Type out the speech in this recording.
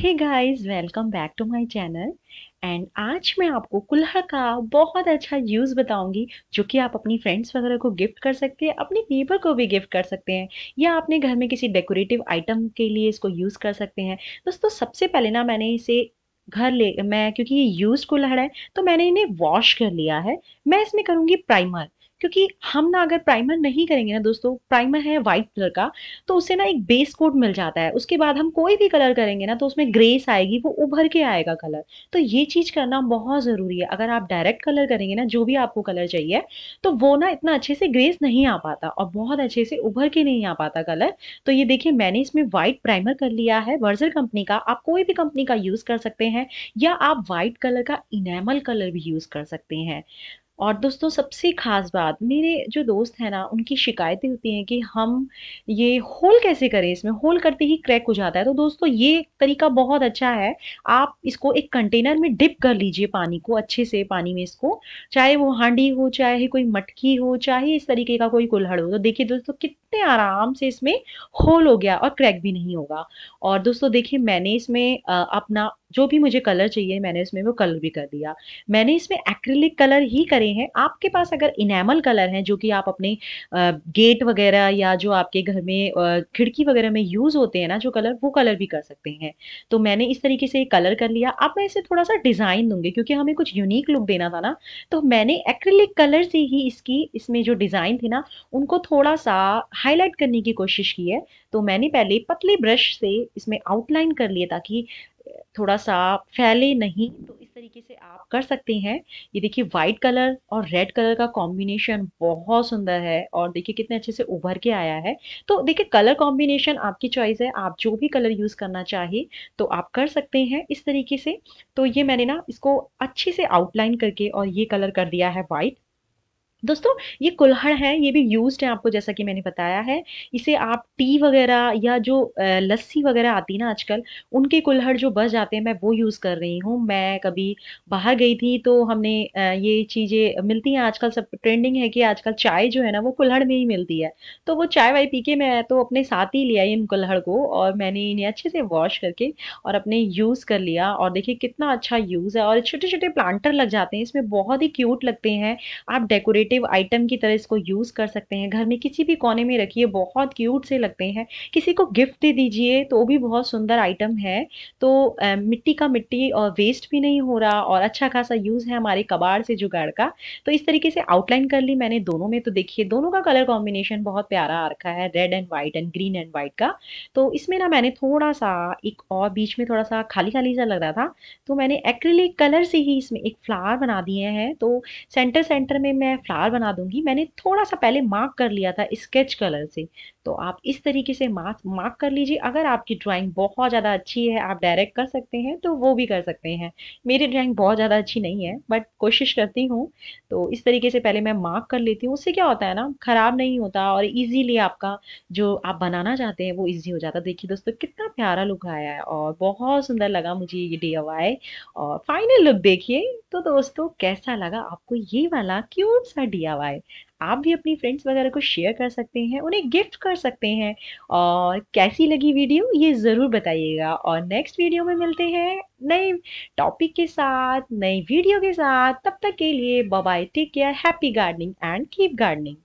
hey guys welcome back to my channel and आज मैं आपको कुल्हड़ का बहुत अच्छा यूज़ बताऊंगी जो कि आप अपनी फ्रेंड्स वगैरह को गिफ्ट कर सकते हैं अपने नेबर को भी गिफ्ट कर सकते हैं या अपने घर में किसी डेकोरेटिव आइटम के लिए इसको यूज़ कर सकते हैं दोस्तों सबसे पहले ना मैंने इसे घर ले मैं क्योंकि ये यूज़ कुल्हड़ है तो मैंने इन्हें वॉश कर लिया है मैं इसमें करूँगी प्राइमर क्योंकि हम ना अगर प्राइमर नहीं करेंगे ना दोस्तों प्राइमर है व्हाइट कलर का तो उसे ना एक बेस कोट मिल जाता है उसके बाद हम कोई भी कलर करेंगे ना तो उसमें ग्रेस आएगी वो उभर के आएगा कलर तो ये चीज़ करना बहुत ज़रूरी है अगर आप डायरेक्ट कलर करेंगे ना जो भी आपको कलर चाहिए तो वो ना इतना अच्छे से ग्रेस नहीं आ पाता और बहुत अच्छे से उभर के नहीं आ पाता कलर तो ये देखिए मैंने इसमें व्हाइट प्राइमर कर लिया है वर्जर कंपनी का आप कोई भी कंपनी का यूज़ कर सकते हैं या आप व्हाइट कलर का इनेमल कलर भी यूज़ कर सकते हैं और दोस्तों सबसे ख़ास बात मेरे जो दोस्त हैं ना उनकी शिकायतें होती हैं कि हम ये होल कैसे करें इसमें होल करते ही क्रैक हो जाता है तो दोस्तों ये तरीका बहुत अच्छा है आप इसको एक कंटेनर में डिप कर लीजिए पानी को अच्छे से पानी में इसको चाहे वो हांडी हो चाहे कोई मटकी हो चाहे इस तरीके का कोई कुल्हड़ हो तो देखिए दोस्तों कितने आराम से इसमें होल हो गया और क्रैक भी नहीं होगा और दोस्तों देखिए मैंने इसमें अपना जो भी मुझे कलर चाहिए मैंने इसमें वो कलर भी कर दिया मैंने इसमें एक्रिलिक कलर ही करे हैं आपके पास अगर इनेमल कलर हैं जो कि आप अपने गेट वगैरह या जो आपके घर में खिड़की वगैरह में यूज़ होते हैं ना जो कलर वो कलर भी कर सकते हैं तो मैंने इस तरीके से कलर कर लिया अब मैं इसे थोड़ा सा डिज़ाइन दूंगी क्योंकि हमें कुछ यूनिक लुक देना था ना तो मैंने एक्रिलिक कलर से ही इसकी इसमें जो डिज़ाइन थी ना उनको थोड़ा सा हाईलाइट करने की कोशिश की है तो मैंने पहले पतले ब्रश से इसमें आउटलाइन कर लिया ताकि थोड़ा सा फैले नहीं तो इस तरीके से आप कर सकते हैं ये देखिए वाइट कलर और रेड कलर का कॉम्बिनेशन बहुत सुंदर है और देखिए कितने अच्छे से उभर के आया है तो देखिए कलर कॉम्बिनेशन आपकी चॉइस है आप जो भी कलर यूज़ करना चाहिए तो आप कर सकते हैं इस तरीके से तो ये मैंने ना इसको अच्छे से आउटलाइन करके और ये कलर कर दिया है वाइट दोस्तों ये कुल्हड़ है ये भी यूज्ड है आपको जैसा कि मैंने बताया है इसे आप टी वगैरह या जो लस्सी वगैरह आती है ना आजकल उनके कुल्हड़ जो बच जाते हैं मैं वो यूज़ कर रही हूँ मैं कभी बाहर गई थी तो हमने ये चीज़ें मिलती हैं आजकल सब ट्रेंडिंग है कि आजकल चाय जो है ना वो कुल्हड़ में ही मिलती है तो वो चाय वाय पी के मैं तो अपने साथ ही लिया इन कुल्हड़ को और मैंने इन्हें अच्छे से वॉश करके और अपने यूज़ कर लिया और देखिए कितना अच्छा यूज़ है और छोटे छोटे प्लांटर लग जाते हैं इसमें बहुत ही क्यूट लगते हैं आप डेकोरेट डेकोरेटिव आइटम की तरह इसको यूज़ कर सकते हैं घर में किसी भी कोने में रखिए बहुत क्यूट से लगते हैं किसी को गिफ्ट दे दीजिए तो वो भी बहुत सुंदर आइटम है तो आ, मिट्टी का मिट्टी और वेस्ट भी नहीं हो रहा और अच्छा खासा यूज़ है हमारे कबाड़ से जुगाड़ का तो इस तरीके से आउटलाइन कर ली मैंने दोनों में तो देखिए दोनों का कलर कॉम्बिनेशन बहुत प्यारा आ रखा है red and white and green and white का तो इसमें ना मैंने थोड़ा सा एक और बीच में थोड़ा सा खाली खाली सा लग रहा था तो मैंने एक्रिलिक कलर से ही इसमें एक फ्लावर बना दिए हैं तो सेंटर सेंटर में मैं फ्लावर स्टार बना दूंगी मैंने थोड़ा सा पहले मार्क कर लिया था स्केच कलर से तो आप इस तरीके से मार्क मार्क कर लीजिए अगर आपकी ड्राइंग बहुत ज़्यादा अच्छी है आप डायरेक्ट कर सकते हैं तो वो भी कर सकते हैं मेरी ड्राइंग बहुत ज़्यादा अच्छी नहीं है बट कोशिश करती हूँ तो इस तरीके से पहले मैं मार्क कर लेती हूँ उससे क्या होता है ना ख़राब नहीं होता और ईजीली आपका जो आप बनाना चाहते हैं वो ईजी हो जाता देखिए दोस्तों कितना प्यारा लुक आया है और बहुत सुंदर लगा मुझे ये डी और फाइनल लुक देखिए तो दोस्तों कैसा लगा आपको ये वाला क्यूट सा डी आप भी अपनी फ्रेंड्स वगैरह को शेयर कर सकते हैं उन्हें गिफ्ट कर सकते हैं और कैसी लगी वीडियो ये ज़रूर बताइएगा और नेक्स्ट वीडियो में मिलते हैं नए टॉपिक के साथ नई वीडियो के साथ तब तक के लिए bye take care happy gardening and keep gardening